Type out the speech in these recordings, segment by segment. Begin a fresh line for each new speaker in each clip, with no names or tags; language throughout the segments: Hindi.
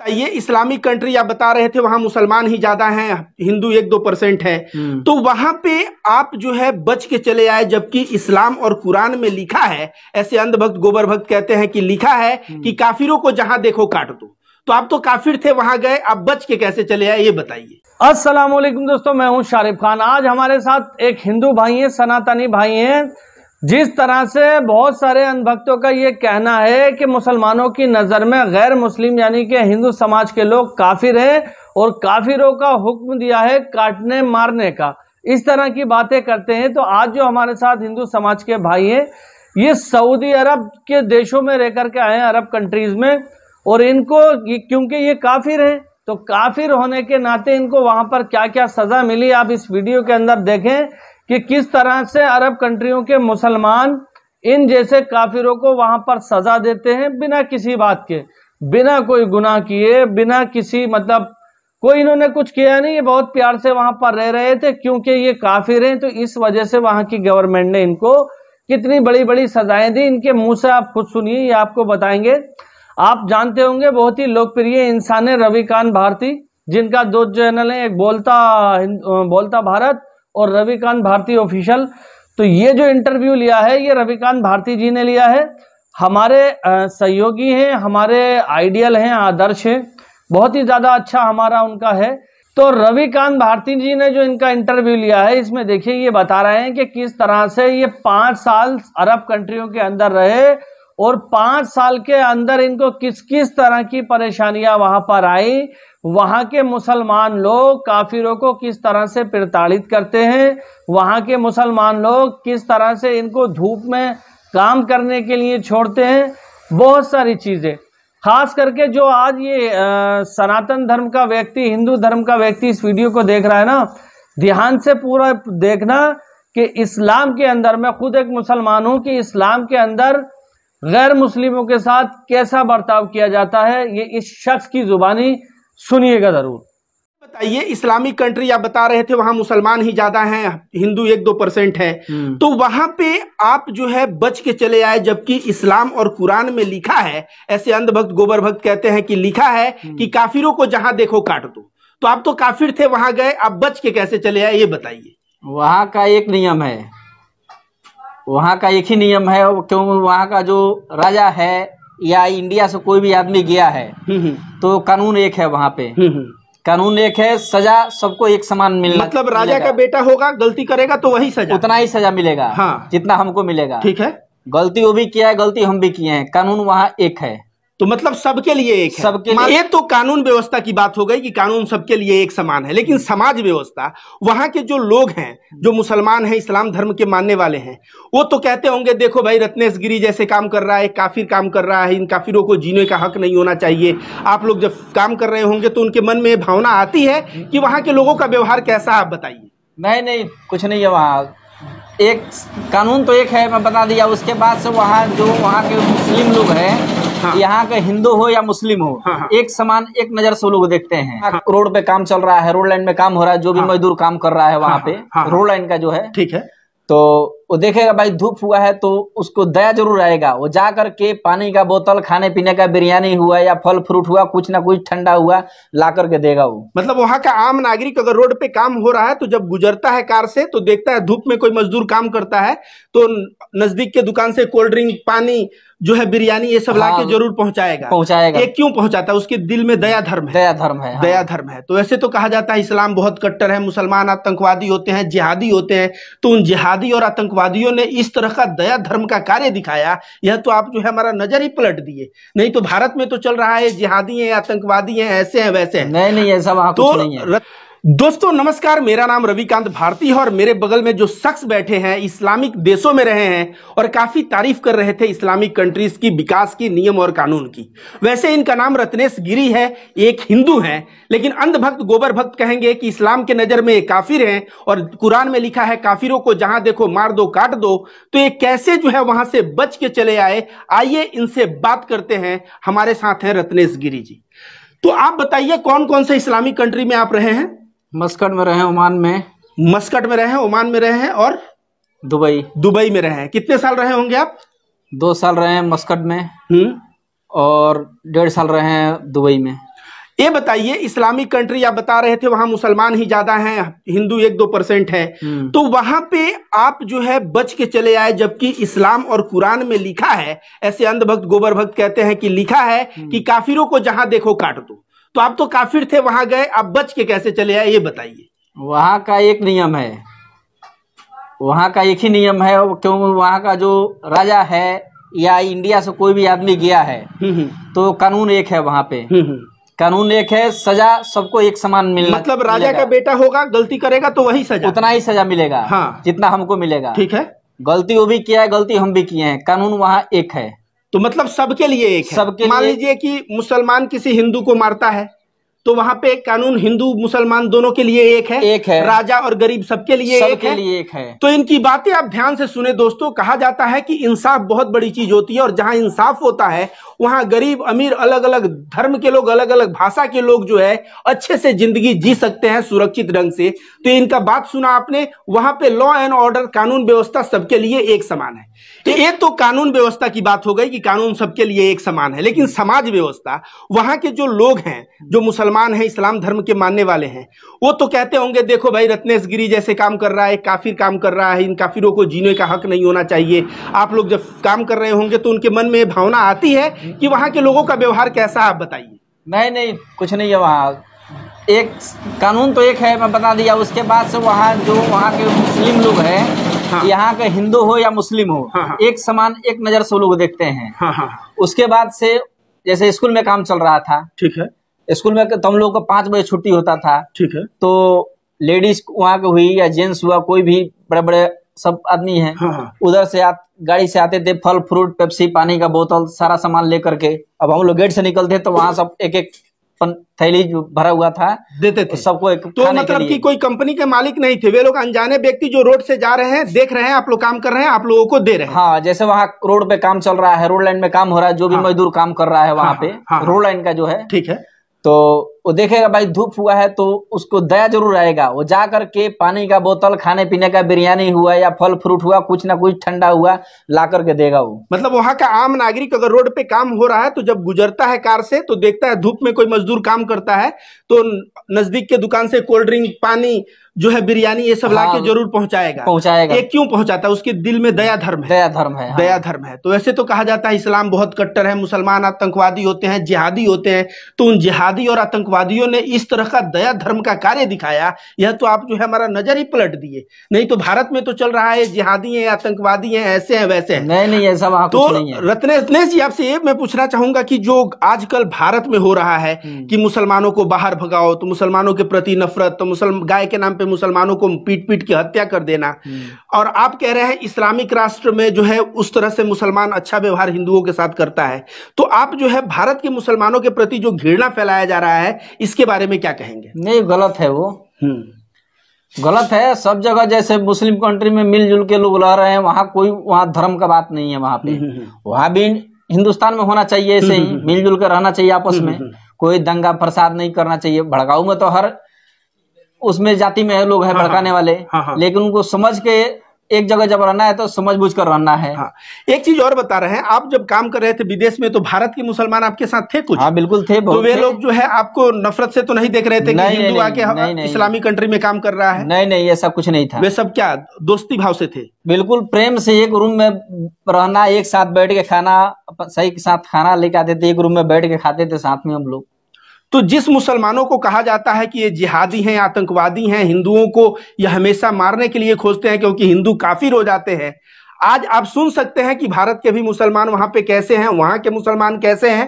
बताइए इस्लामिक कंट्री आप बता रहे थे वहां मुसलमान ही ज्यादा हैं हिंदू एक दो परसेंट है हम्म। तो वहां पे आप जो है बच के चले आए जबकि इस्लाम और कुरान में लिखा है ऐसे अंधभक्त गोबर भक्त कहते हैं कि लिखा है हम्म। कि काफिरों को जहां देखो काट दो तो आप तो काफिर थे
वहां गए आप बच के कैसे चले आए ये बताइए असलम दोस्तों मैं हूँ शारिफ खान आज हमारे साथ एक हिंदू भाई है सनातनी भाई है जिस तरह से बहुत सारे अनभक्तों का ये कहना है कि मुसलमानों की नज़र में गैर मुस्लिम यानी कि हिंदू समाज के लोग काफिर हैं और काफिरों का हुक्म दिया है काटने मारने का इस तरह की बातें करते हैं तो आज जो हमारे साथ हिंदू समाज के भाई हैं ये सऊदी अरब के देशों में रह करके आए हैं अरब कंट्रीज़ में और इनको क्योंकि ये काफिर हैं तो काफिर होने के नाते इनको वहाँ पर क्या क्या सज़ा मिली आप इस वीडियो के अंदर देखें कि किस तरह से अरब कंट्रियों के मुसलमान इन जैसे काफिरों को वहां पर सजा देते हैं बिना किसी बात के बिना कोई गुनाह किए बिना किसी मतलब कोई इन्होंने कुछ किया नहीं ये बहुत प्यार से वहां पर रह रहे थे क्योंकि ये काफिर हैं तो इस वजह से वहां की गवर्नमेंट ने इनको कितनी बड़ी बड़ी सजाएं दी इनके मुंह से आप खुद सुनिए ये आपको बताएंगे आप जानते होंगे बहुत ही लोकप्रिय इंसान है रविकांत भारती जिनका दो चैनल है एक बोलता बोलता भारत और रविकांत भारती ऑफिशियल तो ये जो इंटरव्यू लिया है ये रविकांत भारती जी ने लिया है हमारे सहयोगी हैं हमारे आइडियल हैं आदर्श हैं बहुत ही ज़्यादा अच्छा हमारा उनका है तो रविकांत भारती जी ने जो इनका इंटरव्यू लिया है इसमें देखिए ये बता रहे हैं कि किस तरह से ये पाँच साल अरब कंट्रियों के अंदर रहे और पांच साल के अंदर इनको किस किस तरह की परेशानियां वहां पर आई वहां के मुसलमान लोग काफिरों को किस तरह से प्रताड़ित करते हैं वहां के मुसलमान लोग किस तरह से इनको धूप में काम करने के लिए छोड़ते हैं बहुत सारी चीज़ें खास करके जो आज ये आ, सनातन धर्म का व्यक्ति हिंदू धर्म का व्यक्ति इस वीडियो को देख रहा है ना ध्यान से पूरा देखना कि इस्लाम के अंदर मैं खुद एक मुसलमान हूँ कि इस्लाम के अंदर गैर मुस्लिमों के साथ कैसा बर्ताव किया जाता है ये इस शख्स की जुबानी सुनिएगा जरूर बताइए इस्लामिक कंट्री आप बता रहे थे वहां मुसलमान ही ज्यादा हैं
हिंदू एक दो परसेंट है हम्म। तो वहां पे आप जो है बच के चले आए जबकि इस्लाम और कुरान में लिखा है ऐसे अंधभक्त गोबर भक्त कहते हैं कि लिखा है हम्म। कि काफिरों को जहां देखो काट दो तो आप तो काफिर थे वहां गए आप बच के कैसे चले आए ये बताइए
वहां का एक नियम है वहाँ का एक ही नियम है क्यों वहाँ का जो राजा है या इंडिया से कोई भी आदमी गया है हम्म, हम्म। तो कानून एक है वहाँ पे हम्म, कानून एक है सजा सबको एक समान मिलना मतलब राजा का बेटा होगा गलती करेगा तो वही सजा उतना ही सजा मिलेगा हाँ जितना हमको मिलेगा ठीक है गलती वो भी किया है गलती
हम भी किए हैं कानून वहाँ एक है तो मतलब सबके लिए एक सबके लिए ये तो कानून व्यवस्था की बात हो गई कि कानून सबके लिए एक समान है लेकिन हम्म। समाज व्यवस्था वहां के जो लोग हैं जो मुसलमान हैं इस्लाम धर्म के मानने वाले हैं वो तो कहते होंगे देखो भाई रत्नेश गिरी जैसे काम कर रहा है काफिर काम कर रहा है इन काफिरों को जीने का हक नहीं होना चाहिए आप लोग जब काम कर रहे होंगे तो उनके मन में भावना आती है कि वहाँ के लोगों का व्यवहार कैसा आप बताइए नहीं नहीं
कुछ नहीं है वहाँ एक कानून तो एक है मैं बता दिया उसके बाद से वहाँ जो वहाँ के मुस्लिम लोग हैं हाँ। यहाँ का हिंदू हो या मुस्लिम हो हाँ, हाँ। एक समान एक नजर से लोग देखते हैं हाँ। रोड पे काम चल रहा है रोड लाइन में काम हो रहा है जो भी हाँ। मजदूर काम कर रहा है वहाँ हाँ, पे हाँ, रोड लाइन का जो है ठीक है तो वो देखेगा भाई धूप हुआ है तो उसको दया जरूर आएगा वो जा करके पानी का बोतल खाने पीने का बिरयानी हुआ या फल फ्रूट हुआ कुछ ना कुछ ठंडा हुआ
ला करके देगा वो मतलब वहाँ का आम नागरिक अगर रोड पे काम हो रहा है तो जब गुजरता है कार से तो देखता है धूप में कोई मजदूर काम करता है तो नजदीक के दुकान से कोल्ड ड्रिंक पानी जो है बिरयानी ये सब हाँ, लाके जरूर पहुंचाएगा पहुंचाएगा ये क्यों पहुंचाता है उसके दिल में दया धर्म है दया धर्म है हाँ। दया धर्म है तो ऐसे तो कहा जाता है इस्लाम बहुत कट्टर है मुसलमान आतंकवादी होते हैं जिहादी होते हैं तो उन जिहादी और आतंकवादियों ने इस तरह का दया धर्म का कार्य दिखाया यह तो आप जो है हमारा नजर ही पलट दिए नहीं तो भारत में तो चल रहा है जिहादी है आतंकवादी है ऐसे है वैसे है नहीं नहीं ऐसा तो दोस्तों नमस्कार मेरा नाम रविकांत भारती है और मेरे बगल में जो शख्स बैठे हैं इस्लामिक देशों में रहे हैं और काफी तारीफ कर रहे थे इस्लामिक कंट्रीज की विकास की नियम और कानून की वैसे इनका नाम रत्नेश गिरी है एक हिंदू है लेकिन अंधभक्त गोबर भक्त कहेंगे कि इस्लाम के नजर में ये काफिर है और कुरान में लिखा है काफिरों को जहां देखो मार दो काट दो तो ये कैसे जो है वहां से बच के चले आए आइए इनसे बात करते हैं हमारे साथ हैं रत्नेश गिरी जी तो आप बताइए कौन कौन से इस्लामिक कंट्री में आप रहे हैं मस्कट में रहे ओमान में मस्कट में रहे ओमान में रहे हैं और दुबई दुबई में रहे हैं कितने साल रहे होंगे आप दो साल रहे हैं मस्कट में हम्म और डेढ़ साल रहे हैं दुबई में ये बताइए इस्लामिक कंट्री आप बता रहे थे वहां मुसलमान ही ज्यादा हैं हिंदू एक दो परसेंट है हम्म। तो वहां पे आप जो है बच के चले आए जबकि इस्लाम और कुरान में लिखा है ऐसे अंधभक्त गोबर भक्त कहते हैं कि लिखा है हम्म। कि काफिरों को जहां देखो काट दो तो आप तो काफिर थे वहां गए आप बच के कैसे चले आए ये बताइए
वहां का एक नियम है वहाँ का एक ही नियम है क्यों वहाँ का जो राजा है या इंडिया से कोई भी आदमी गया है हम्म, हम्म। तो कानून एक है वहाँ पे हम्म, कानून एक है सजा सबको एक समान मिलना मतलब राजा का बेटा होगा गलती करेगा तो वही सजा उतना ही सजा मिलेगा हाँ जितना हमको मिलेगा ठीक है गलती वो भी किया है गलती हम भी किए हैं कानून वहाँ एक है
तो मतलब सबके लिए एक है मान लीजिए कि मुसलमान किसी हिंदू को मारता है तो वहां पे कानून हिंदू मुसलमान दोनों के लिए एक है एक है राजा और गरीब सबके लिए सब एक है लिए एक है तो इनकी बातें आप ध्यान से सुने दोस्तों कहा जाता है कि इंसाफ बहुत बड़ी चीज होती है और जहाँ इंसाफ होता है वहाँ गरीब अमीर अलग अलग धर्म के लोग अलग अलग भाषा के लोग जो है अच्छे से जिंदगी जी सकते हैं सुरक्षित ढंग से तो इनका बात सुना आपने वहाँ पे लॉ एंड ऑर्डर कानून व्यवस्था सबके लिए एक समान है तो एक तो कानून व्यवस्था की बात हो गई कि कानून सबके लिए एक समान है लेकिन हम्म। समाज व्यवस्था वहां के जो लोग हैं जो मुसलमान हैं इस्लाम धर्म के मानने वाले हैं वो तो कहते होंगे देखो भाई रत्नेश गिरी जैसे काम कर रहा है काफिर काम कर रहा है इन काफिरों को जीने का हक नहीं होना चाहिए आप लोग जब काम कर रहे होंगे तो उनके मन में भावना आती है कि वहाँ के लोगों का व्यवहार कैसा आप बताइए नहीं नहीं कुछ नहीं है
वहाँ एक कानून तो एक है मैं बता दिया उसके बाद से वहाँ जो वहाँ के मुस्लिम लोग हैं हाँ। यहाँ का हिंदू हो या मुस्लिम हो हाँ।, हाँ। एक समान एक नज़र से लोग देखते हैं हाँ, हाँ। हाँ। उसके बाद से जैसे स्कूल में काम चल रहा था ठीक है स्कूल में तुम तो लोग को पांच बजे छुट्टी होता था ठीक है तो लेडीज वहाँ की हुई या जेंट्स हुआ कोई भी बड़े बड़े सब आदमी है हाँ, हाँ। उधर से आ, गाड़ी से आते थे फल फ्रूट पेप्सी पानी का बोतल सारा सामान लेकर के अब हम लोग गेट से निकलते तो वहाँ सब एक एक थैली
जो भरा हुआ था देते थे सबको तो मतलब कि कोई कंपनी के मालिक नहीं थे वे लोग अनजाने व्यक्ति जो रोड से जा रहे हैं देख रहे हैं आप लोग काम कर रहे हैं आप लोगों को दे रहे हैं हाँ जैसे वहाँ रोड पे काम चल रहा है
रोड लाइन में काम हो रहा है जो भी हाँ, मजदूर काम कर रहा है वहाँ हाँ, पे हाँ, हाँ। रोड लाइन का जो है ठीक है तो वो देखेगा भाई धूप हुआ है तो उसको दया जरूर आएगा वो जा करके पानी का बोतल खाने पीने
का बिरयानी हुआ या फल फ्रूट हुआ कुछ ना कुछ ठंडा हुआ ला करके देगा वो मतलब वहाँ का आम नागरिक अगर रोड पे काम हो रहा है तो जब गुजरता है कार से तो देखता है धूप में कोई मजदूर काम करता है तो नजदीक के दुकान से कोल्ड ड्रिंक पानी जो है बिरयानी ये सब लाके हाँ, जरूर पहुंचाएगा पहुंचाएगा ये क्यों पहुंचाता है उसके दिल में दया धर्म है दया धर्म है हाँ। दया धर्म है तो ऐसे तो कहा जाता है इस्लाम बहुत कट्टर है मुसलमान आतंकवादी होते हैं जिहादी होते हैं तो उन जिहादी और आतंकवादियों ने इस तरह का दया धर्म का कार्य दिखाया यह तो आप जो है हमारा नजर ही पलट दिए नहीं तो भारत में तो चल रहा है जिहादी है आतंकवादी है ऐसे है वैसे है नहीं नहीं ऐसा वहां तो रत्नेश जी आपसे ये मैं पूछना चाहूंगा की जो आजकल भारत में हो रहा है हम्म। कि मुसलमानों को बाहर भगाओ तो मुसलमानों के प्रति नफरत तो मुसलमान गाय के नाम पे मुसलमानों को पीट पीट के हत्या कर देना हम्म। और आप कह रहे हैं इस्लामिक राष्ट्र में जो है उस तरह से मुसलमान अच्छा व्यवहार हिंदुओं के साथ करता है तो आप जो है भारत के मुसलमानों के प्रति जो घृणा फैलाया जा रहा है इसके बारे में क्या कहेंगे नहीं गलत है वो हम्म। गलत है सब जगह जैसे
मुस्लिम कंट्री में मिलजुल के लोग रह रहे हैं वहां कोई वहां धर्म का बात नहीं है वहां पे हम्म, वहां भी हिंदुस्तान में होना चाहिए ऐसे ही मिलजुल के रहना चाहिए आपस में कोई दंगा प्रसाद नहीं करना चाहिए भड़काऊ में तो हर उसमें जाति में लोग है हाँ, हाँ। भड़काने वाले हाँ, लेकिन उनको
समझ के एक जगह जब रहना है तो समझ बुझ कर रहना है हाँ। एक चीज और बता रहे हैं आप जब काम कर रहे थे विदेश में तो भारत के मुसलमान आपके साथ थे कुछ हाँ बिल्कुल थे तो वे लोग जो है आपको नफरत से तो नहीं देख रहे थे नहीं, कि हिंदू आके इस्लामी कंट्री में काम कर रहा है
नहीं नहीं ये सब कुछ नहीं था वे सब क्या दोस्ती भाव से थे बिल्कुल प्रेम से एक रूम में रहना एक साथ बैठ के खाना सही के साथ खाना लेके आते थे एक रूम में बैठ के खाते थे साथ में हम लोग
तो जिस मुसलमानों को कहा जाता है कि ये जिहादी हैं आतंकवादी हैं हिंदुओं को यह हमेशा मारने के लिए खोजते हैं क्योंकि हिंदू काफिर हो जाते हैं आज आप सुन सकते हैं कि भारत के भी मुसलमान वहां पे कैसे हैं वहां के मुसलमान कैसे हैं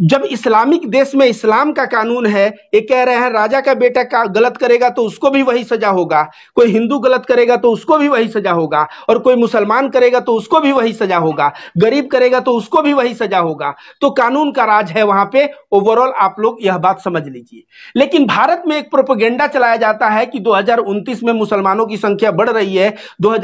जब इस्लामिक देश में इस्लाम का कानून है ये कह रहे हैं राजा का बेटा का गलत करेगा तो उसको भी वही सजा होगा कोई हिंदू गलत करेगा तो उसको भी वही सजा होगा और कोई मुसलमान करेगा तो उसको भी वही सजा होगा गरीब करेगा तो उसको भी वही सजा होगा तो कानून का राज है वहां पे ओवरऑल आप लोग यह बात समझ लीजिए लेकिन भारत में एक प्रोपोगेंडा चलाया जाता है कि दो में मुसलमानों की संख्या बढ़ रही है दो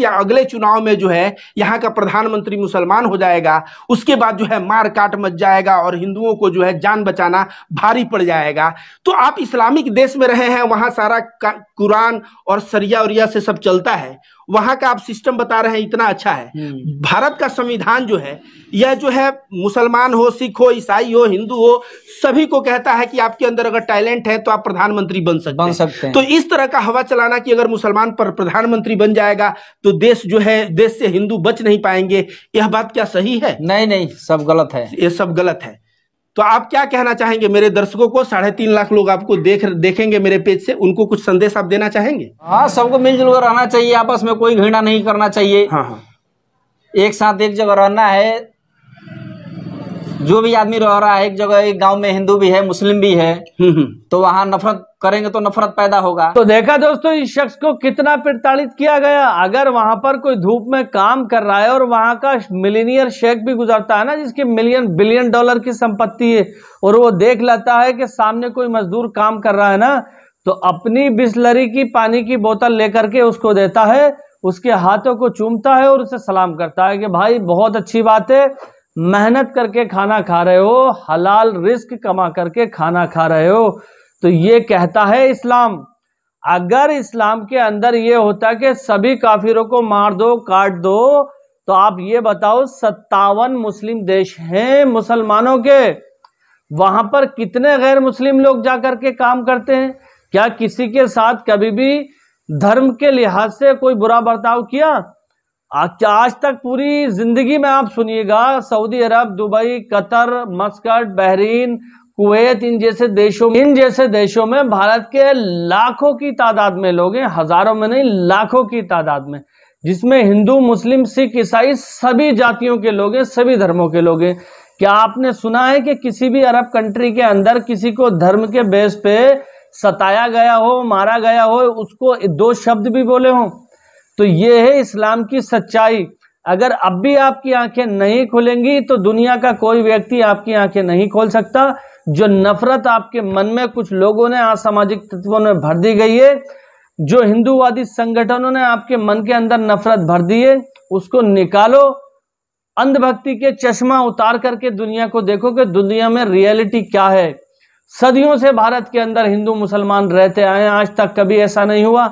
या अगले चुनाव में जो है यहाँ का प्रधानमंत्री मुसलमान हो जाएगा उसके बाद जो है मारकाट मच जाएगा और हिंदुओं को जो है जान बचाना भारी पड़ जाएगा तो आप इस्लामिक देश में रहे हैं वहां सारा कुरान और सरिया उरिया से सब चलता है वहां का आप सिस्टम बता रहे हैं इतना अच्छा है हम्म। भारत का संविधान जो है यह जो है मुसलमान हो सिख हो ईसाई हो हिंदू हो सभी को कहता है कि आपके अंदर अगर टैलेंट है तो आप प्रधानमंत्री बन सकते बन सकते हैं तो इस तरह का हवा चलाना कि अगर मुसलमान पर प्रधानमंत्री बन जाएगा तो देश जो है देश से हिंदू बच नहीं पाएंगे यह बात क्या सही है नहीं नहीं सब गलत है ये सब गलत है तो आप क्या कहना चाहेंगे मेरे दर्शकों को साढ़े तीन लाख लोग आपको देख देखेंगे मेरे पेज से उनको कुछ संदेश आप देना चाहेंगे हाँ सबको मिलजुल कर
रहना चाहिए आपस में कोई घृणा नहीं करना चाहिए हाँ हाँ एक साथ एक जगह रहना है जो भी आदमी रह रहा है एक जगह एक गांव में हिंदू भी है मुस्लिम भी है हम्म, हम्म। तो वहाँ नफरत करेंगे तो नफरत पैदा होगा
तो देखा दोस्तों इस शख्स को कितना प्रताड़ित किया गया अगर वहां पर कोई धूप में काम कर रहा है और वहां का मिलीनियर शेख भी गुजरता है ना जिसकी मिलियन बिलियन डॉलर की संपत्ति है और वो देख लेता है कि सामने कोई मजदूर काम कर रहा है ना तो अपनी बिस्लरी की पानी की बोतल लेकर के उसको देता है उसके हाथों को चूमता है और उसे सलाम करता है कि भाई बहुत अच्छी बात है मेहनत करके खाना खा रहे हो हलाल रिस्क कमा करके खाना खा रहे हो तो ये कहता है इस्लाम अगर इस्लाम के अंदर ये होता कि सभी काफिरों को मार दो काट दो तो आप ये बताओ सत्तावन मुस्लिम देश हैं मुसलमानों के वहां पर कितने गैर मुस्लिम लोग जाकर के काम करते हैं क्या किसी के साथ कभी भी धर्म के लिहाज से कोई बुरा बर्ताव किया आज तक पूरी जिंदगी में आप सुनिएगा Saudi Arab Dubai Qatar Muscat Bahrain Kuwait इन जैसे देशों इन जैसे देशों में भारत के लाखों की तादाद में लोग हैं हजारों में नहीं लाखों की तादाद में जिसमें हिंदू मुस्लिम सिख ईसाई सभी जातियों के लोग हैं सभी धर्मों के लोग हैं क्या आपने सुना है कि किसी भी अरब कंट्री के अंदर किसी को धर्म के बेस पे सताया गया हो मारा गया हो उसको दो शब्द भी बोले हों तो ये है इस्लाम की सच्चाई अगर अब भी आपकी आंखें नहीं खुलेंगी तो दुनिया का कोई व्यक्ति आपकी आंखें नहीं खोल सकता जो नफरत आपके मन में कुछ लोगों ने असामाजिक तत्वों में भर दी गई है जो हिंदूवादी संगठनों ने आपके मन के अंदर नफरत भर दी है उसको निकालो अंधभक्ति के चश्मा उतार करके दुनिया को देखो कि दुनिया में रियलिटी क्या है सदियों से भारत के अंदर हिंदू मुसलमान रहते आए आज तक कभी ऐसा नहीं हुआ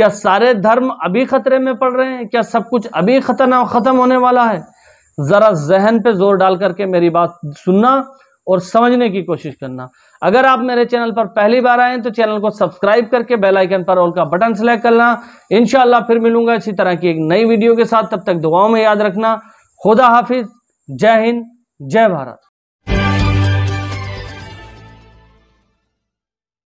क्या सारे धर्म अभी खतरे में पड़ रहे हैं क्या सब कुछ अभी खतरना ख़त्म होने वाला है ज़रा जहन पे जोर डाल करके मेरी बात सुनना और समझने की कोशिश करना अगर आप मेरे चैनल पर पहली बार आए तो चैनल को सब्सक्राइब करके बेल आइकन पर ऑल का बटन सेलेक्ट करना इन फिर मिलूंगा इसी तरह की एक नई वीडियो के साथ तब तक दुआओं में याद रखना खुदा हाफिज जय हिंद जय भारत